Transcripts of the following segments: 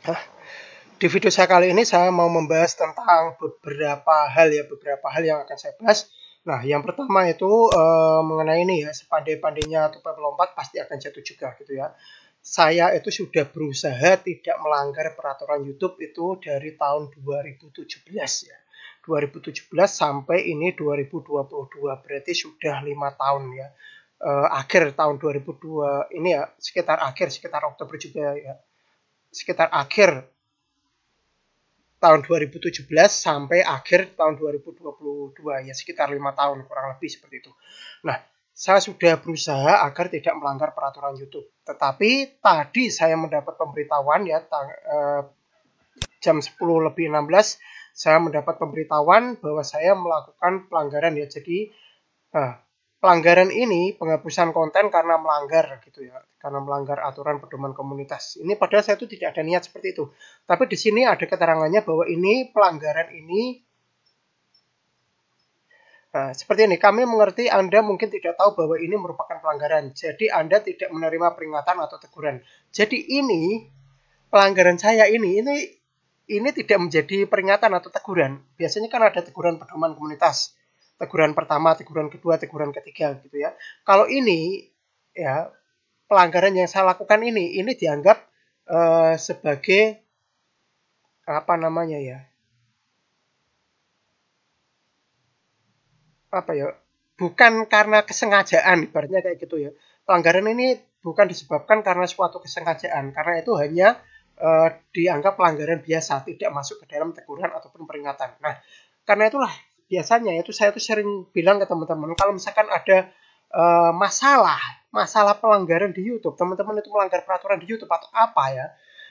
Nah, di video saya kali ini saya mau membahas tentang beberapa hal ya, beberapa hal yang akan saya bahas. Nah, yang pertama itu e, mengenai ini ya, sepandai-pandainya tupai melompat pasti akan jatuh juga gitu ya. Saya itu sudah berusaha tidak melanggar peraturan YouTube itu dari tahun 2017 ya. 2017 sampai ini 2022 berarti sudah lima tahun ya. E, akhir tahun 2002 ini ya sekitar akhir sekitar Oktober juga ya sekitar akhir tahun 2017 sampai akhir tahun 2022 ya sekitar lima tahun kurang lebih seperti itu. Nah, saya sudah berusaha agar tidak melanggar peraturan YouTube. Tetapi tadi saya mendapat pemberitahuan ya eh, jam 10 lebih 16 saya mendapat pemberitahuan bahwa saya melakukan pelanggaran ya. Jadi eh, pelanggaran ini penghapusan konten karena melanggar gitu ya karena melanggar aturan pedoman komunitas ini padahal saya itu tidak ada niat seperti itu tapi di sini ada keterangannya bahwa ini pelanggaran ini nah, seperti ini kami mengerti anda mungkin tidak tahu bahwa ini merupakan pelanggaran jadi anda tidak menerima peringatan atau teguran jadi ini pelanggaran saya ini ini ini tidak menjadi peringatan atau teguran biasanya kan ada teguran pedoman komunitas teguran pertama, teguran kedua, teguran ketiga gitu ya. Kalau ini ya pelanggaran yang saya lakukan ini ini dianggap uh, sebagai apa namanya ya? Apa ya? Bukan karena kesengajaan ibaratnya kayak gitu ya. Pelanggaran ini bukan disebabkan karena suatu kesengajaan, karena itu hanya uh, dianggap pelanggaran biasa, tidak masuk ke dalam teguran ataupun peringatan. Nah, karena itulah biasanya itu saya tuh sering bilang ke teman-teman kalau misalkan ada uh, masalah masalah pelanggaran di YouTube teman-teman itu melanggar peraturan di YouTube atau apa ya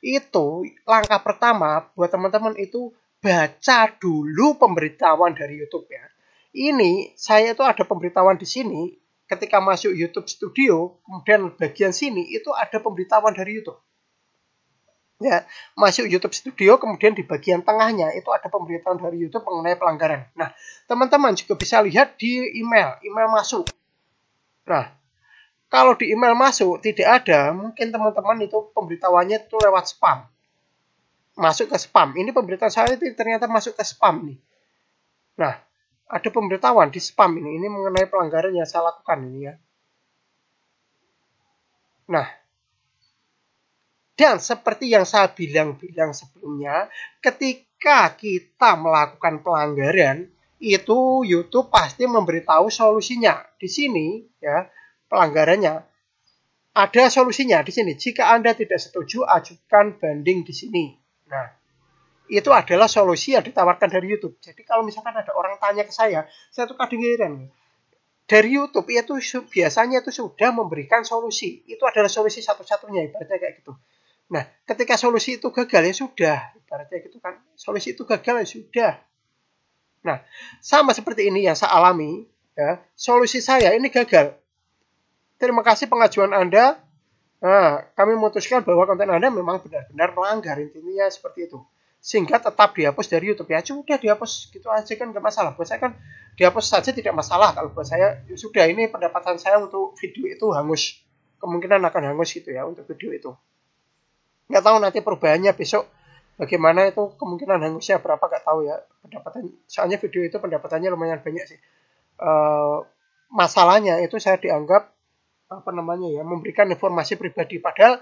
itu langkah pertama buat teman-teman itu baca dulu pemberitahuan dari YouTube ya ini saya itu ada pemberitahuan di sini ketika masuk YouTube Studio kemudian bagian sini itu ada pemberitahuan dari YouTube ya masuk YouTube Studio kemudian di bagian tengahnya itu ada pemberitahuan dari YouTube mengenai pelanggaran. Nah, teman-teman juga bisa lihat di email, email masuk. Nah, kalau di email masuk tidak ada, mungkin teman-teman itu pemberitahuannya itu lewat spam. Masuk ke spam. Ini pemberitahuan saya itu ternyata masuk ke spam nih. Nah, ada pemberitahuan di spam ini. Ini mengenai pelanggaran yang saya lakukan ini ya. Nah, dan seperti yang saya bilang-bilang sebelumnya, ketika kita melakukan pelanggaran, itu YouTube pasti memberitahu solusinya. Di sini ya, pelanggarannya ada solusinya di sini. Jika Anda tidak setuju, ajukan banding di sini. Nah, itu adalah solusi yang ditawarkan dari YouTube. Jadi kalau misalkan ada orang tanya ke saya, saya tukar kadang Dari YouTube itu biasanya itu sudah memberikan solusi. Itu adalah solusi satu-satunya ibaratnya kayak gitu. Nah, ketika solusi itu gagal ya sudah, ibaratnya gitu kan. Solusi itu gagal ya sudah. Nah, sama seperti ini yang saya alami, ya, solusi saya ini gagal. Terima kasih pengajuan Anda. Nah, kami memutuskan bahwa konten Anda memang benar-benar melanggar intinya seperti itu. Sehingga tetap dihapus dari YouTube ya. Sudah dihapus gitu aja kan gak masalah. Buat saya kan dihapus saja tidak masalah. Kalau buat saya ya sudah ini pendapatan saya untuk video itu hangus. Kemungkinan akan hangus gitu ya untuk video itu nggak tahu nanti perubahannya besok bagaimana itu kemungkinan hangusnya berapa nggak tahu ya pendapatan soalnya video itu pendapatannya lumayan banyak sih e, masalahnya itu saya dianggap apa namanya ya memberikan informasi pribadi padahal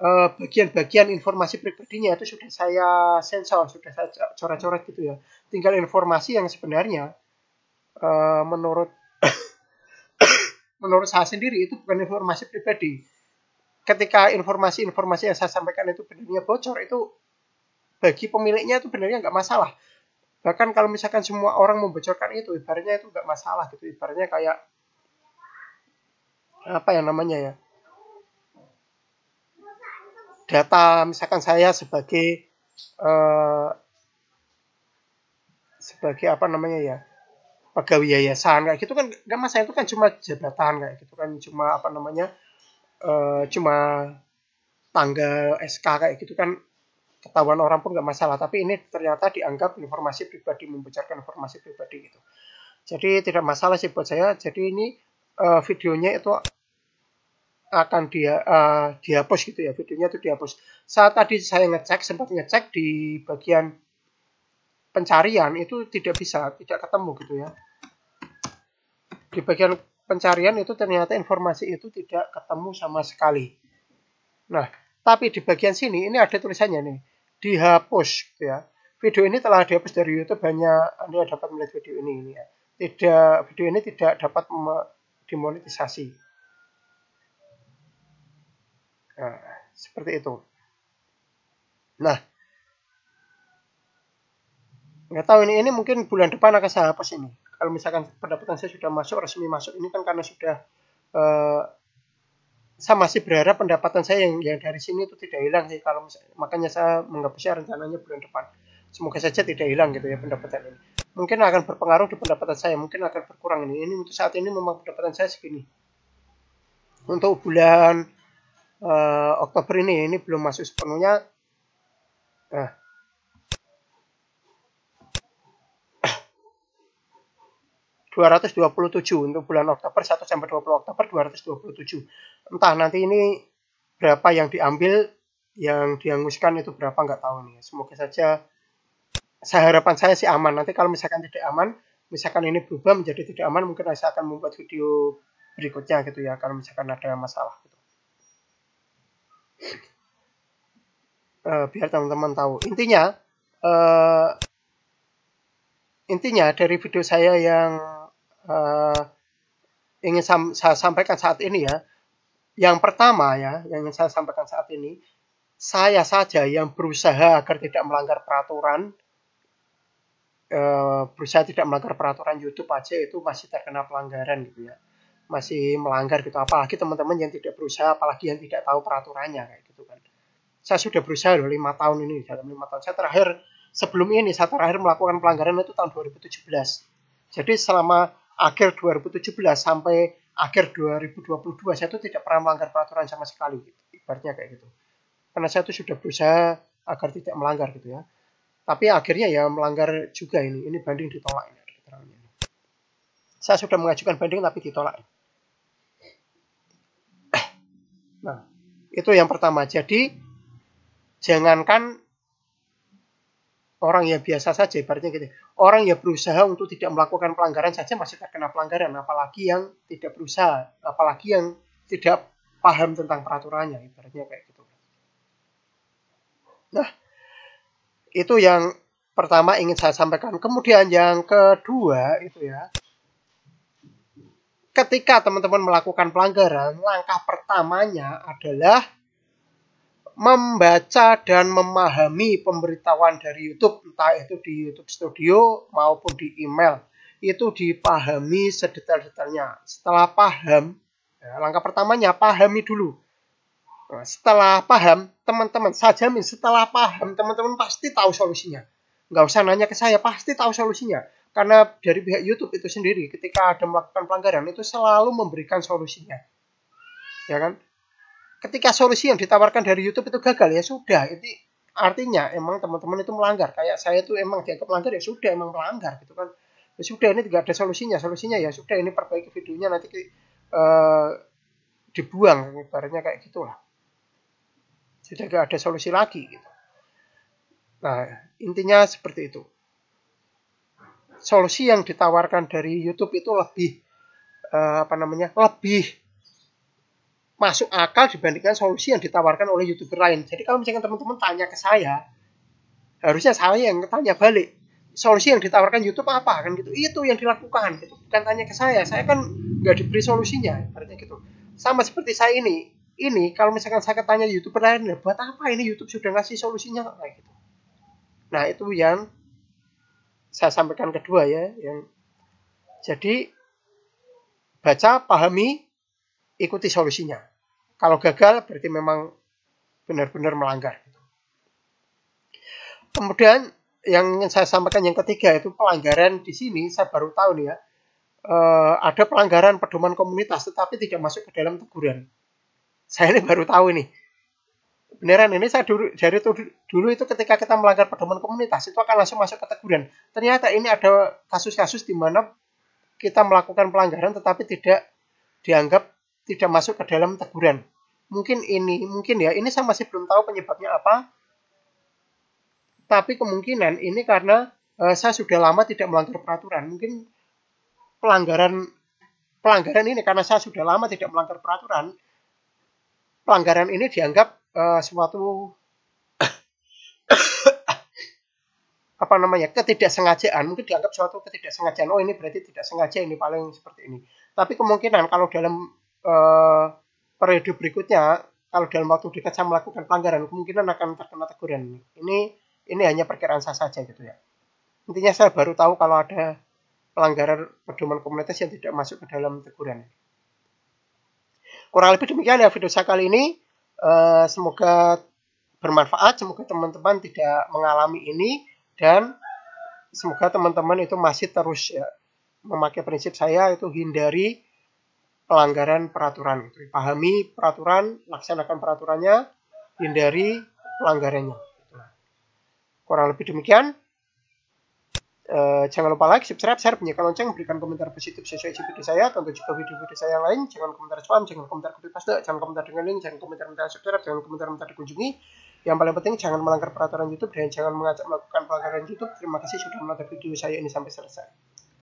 eh, bagian-bagian e, informasi pribadinya itu sudah saya sensor sudah saya coret-coret gitu ya tinggal informasi yang sebenarnya e, menurut menurut saya sendiri itu bukan informasi pribadi ketika informasi-informasi yang saya sampaikan itu benarnya bocor itu bagi pemiliknya itu benarnya nggak masalah bahkan kalau misalkan semua orang membocorkan itu ibaratnya itu nggak masalah gitu ibaratnya kayak apa ya namanya ya data misalkan saya sebagai uh, sebagai apa namanya ya pegawai yayasan kayak gitu kan nggak masalah itu kan cuma jabatan kayak gitu kan cuma apa namanya Eh, cuma tanggal SK kayak gitu kan ketahuan orang pun nggak masalah tapi ini ternyata dianggap informasi pribadi membocorkan informasi pribadi gitu jadi tidak masalah sih buat saya jadi ini uh, videonya itu akan dia uh, dihapus gitu ya videonya itu dihapus saat tadi saya ngecek sempat ngecek di bagian pencarian itu tidak bisa tidak ketemu gitu ya di bagian pencarian itu ternyata informasi itu tidak ketemu sama sekali. Nah, tapi di bagian sini ini ada tulisannya nih, dihapus ya. Video ini telah dihapus dari YouTube hanya Anda dapat melihat video ini, ini ya. Tidak video ini tidak dapat dimonetisasi. Nah, seperti itu. Nah, nggak tahu ini ini mungkin bulan depan akan saya hapus ini kalau misalkan pendapatan saya sudah masuk resmi masuk ini kan karena sudah uh, saya masih berharap pendapatan saya yang yang dari sini itu tidak hilang sih kalau misalkan, makanya saya menghapusnya rencananya bulan depan semoga saja tidak hilang gitu ya pendapatan ini mungkin akan berpengaruh di pendapatan saya mungkin akan berkurang ini ini untuk saat ini memang pendapatan saya segini untuk bulan uh, Oktober ini ini belum masuk sepenuhnya nah 227 untuk bulan Oktober 1 sampai 20 Oktober 227. Entah nanti ini berapa yang diambil, yang dianguskan itu berapa nggak tahu nih. Semoga saja saya harapan saya sih aman. Nanti kalau misalkan tidak aman, misalkan ini berubah menjadi tidak aman, mungkin saya akan membuat video berikutnya gitu ya kalau misalkan ada masalah gitu. Uh, biar teman-teman tahu. Intinya uh, intinya dari video saya yang uh, ingin sam saya sampaikan saat ini ya. Yang pertama ya, yang ingin saya sampaikan saat ini, saya saja yang berusaha agar tidak melanggar peraturan, uh, berusaha tidak melanggar peraturan YouTube aja itu masih terkena pelanggaran gitu ya masih melanggar gitu apalagi teman-teman yang tidak berusaha apalagi yang tidak tahu peraturannya kayak gitu kan saya sudah berusaha loh lima tahun ini dalam lima tahun saya terakhir sebelum ini saya terakhir melakukan pelanggaran itu tahun 2017 jadi selama akhir 2017 sampai akhir 2022 saya itu tidak pernah melanggar peraturan sama sekali gitu. ibaratnya kayak gitu karena saya itu sudah berusaha agar tidak melanggar gitu ya tapi akhirnya ya melanggar juga ini ini banding ditolak ini keterangannya saya sudah mengajukan banding tapi ditolak nah itu yang pertama jadi jangankan orang yang biasa saja ibaratnya gitu orang yang berusaha untuk tidak melakukan pelanggaran saja masih terkena pelanggaran apalagi yang tidak berusaha apalagi yang tidak paham tentang peraturannya ibaratnya kayak gitu nah itu yang pertama ingin saya sampaikan kemudian yang kedua itu ya ketika teman-teman melakukan pelanggaran langkah pertamanya adalah membaca dan memahami pemberitahuan dari YouTube, entah itu di YouTube Studio maupun di email, itu dipahami sedetail-detailnya. Setelah paham, ya, langkah pertamanya pahami dulu. Nah, setelah paham, teman-teman, saya jamin setelah paham, teman-teman pasti tahu solusinya. Nggak usah nanya ke saya, pasti tahu solusinya. Karena dari pihak YouTube itu sendiri, ketika ada melakukan pelanggaran, itu selalu memberikan solusinya. Ya kan? ketika solusi yang ditawarkan dari YouTube itu gagal ya sudah itu artinya emang teman-teman itu melanggar kayak saya itu emang dianggap melanggar ya sudah emang melanggar gitu kan ya sudah ini tidak ada solusinya solusinya ya sudah ini perbaiki videonya nanti uh, dibuang ibaratnya kayak gitulah sudah tidak ada solusi lagi gitu nah intinya seperti itu solusi yang ditawarkan dari YouTube itu lebih uh, apa namanya lebih masuk akal dibandingkan solusi yang ditawarkan oleh youtuber lain. Jadi kalau misalkan teman-teman tanya ke saya, harusnya saya yang tanya balik. Solusi yang ditawarkan YouTube apa kan gitu? Itu yang dilakukan gitu. Bukan tanya ke saya. Saya kan nggak diberi solusinya, artinya gitu. Sama seperti saya ini, ini kalau misalkan saya ketanya youtuber lain ya buat apa ini YouTube sudah ngasih solusinya kayak gitu nah itu yang saya sampaikan kedua ya yang jadi baca pahami ikuti solusinya kalau gagal berarti memang benar-benar melanggar. Kemudian yang ingin saya sampaikan yang ketiga itu pelanggaran di sini saya baru tahu nih ya uh, ada pelanggaran pedoman komunitas tetapi tidak masuk ke dalam teguran. Saya ini baru tahu ini. Beneran ini saya dulu, dari itu, dulu itu ketika kita melanggar pedoman komunitas itu akan langsung masuk ke teguran. Ternyata ini ada kasus-kasus di mana kita melakukan pelanggaran tetapi tidak dianggap tidak masuk ke dalam teguran. Mungkin ini, mungkin ya, ini saya masih belum tahu penyebabnya apa. Tapi kemungkinan ini karena e, saya sudah lama tidak melanggar peraturan. Mungkin pelanggaran pelanggaran ini karena saya sudah lama tidak melanggar peraturan. Pelanggaran ini dianggap e, suatu apa namanya ketidaksengajaan mungkin dianggap suatu ketidaksengajaan oh ini berarti tidak sengaja ini paling seperti ini tapi kemungkinan kalau dalam eh, periode berikutnya kalau dalam waktu dekat saya melakukan pelanggaran kemungkinan akan terkena teguran ini ini hanya perkiraan saya saja gitu ya intinya saya baru tahu kalau ada pelanggaran pedoman komunitas yang tidak masuk ke dalam teguran kurang lebih demikian ya video saya kali ini eh, semoga bermanfaat semoga teman-teman tidak mengalami ini dan semoga teman-teman itu masih terus ya, memakai prinsip saya itu hindari pelanggaran peraturan. Pahami peraturan, laksanakan peraturannya, hindari pelanggarannya. Kurang lebih demikian. E, jangan lupa like, subscribe, share, bunyikan lonceng, berikan komentar positif sesuai video saya, tonton juga video-video saya yang lain, jangan komentar spam, jangan komentar copy paste, jangan komentar dengan link, jangan komentar minta subscribe, jangan komentar minta dikunjungi. Yang paling penting jangan melanggar peraturan YouTube dan jangan mengajak melakukan pelanggaran YouTube. Terima kasih sudah menonton video saya ini sampai selesai.